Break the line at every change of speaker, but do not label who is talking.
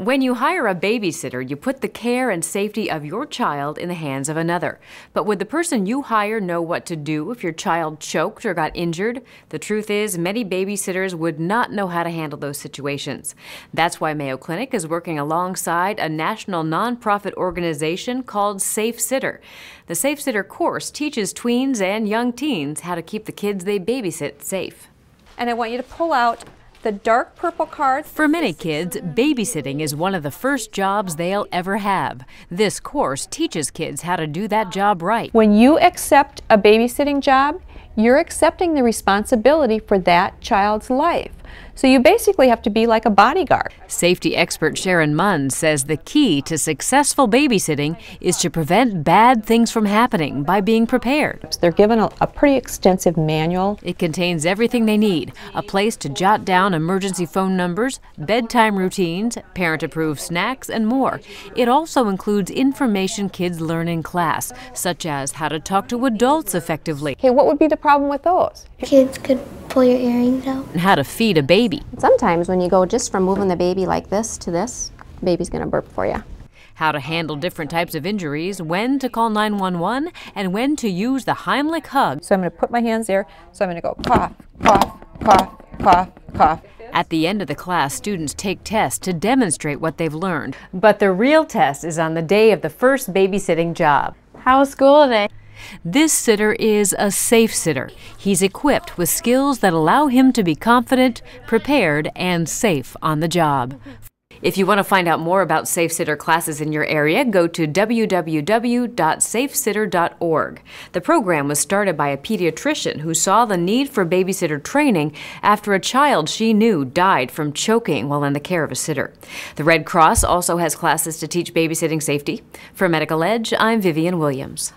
When you hire a babysitter, you put the care and safety of your child in the hands of another. But would the person you hire know what to do if your child choked or got injured? The truth is, many babysitters would not know how to handle those situations. That's why Mayo Clinic is working alongside a national nonprofit organization called Safe Sitter. The Safe Sitter course teaches tweens and young teens how to keep the kids they babysit safe. And I want you to pull out the dark purple cards. For many kids, babysitting is one of the first jobs they'll ever have. This course teaches kids how to do that job right. When you accept a babysitting job, you're accepting the responsibility for that child's life. So you basically have to be like a bodyguard. Safety expert Sharon Munn says the key to successful babysitting is to prevent bad things from happening by being prepared. They're given a, a pretty extensive manual. It contains everything they need, a place to jot down emergency phone numbers, bedtime routines, parent-approved snacks, and more. It also includes information kids learn in class, such as how to talk to adults effectively. Okay, what would be the problem with those? Kids could pull your earrings out. And how to feed a baby. Sometimes when you go just from moving the baby like this to this, baby's going to burp for you. How to handle different types of injuries, when to call 911, and when to use the Heimlich hug. So I'm going to put my hands there, so I'm going to go cough, cough, cough, cough, cough. At the end of the class, students take tests to demonstrate what they've learned. But the real test is on the day of the first babysitting job. How was school today? This sitter is a safe sitter. He's equipped with skills that allow him to be confident, prepared, and safe on the job. If you want to find out more about Safe Sitter classes in your area, go to www.safesitter.org. The program was started by a pediatrician who saw the need for babysitter training after a child she knew died from choking while in the care of a sitter. The Red Cross also has classes to teach babysitting safety. For Medical Edge, I'm Vivian Williams.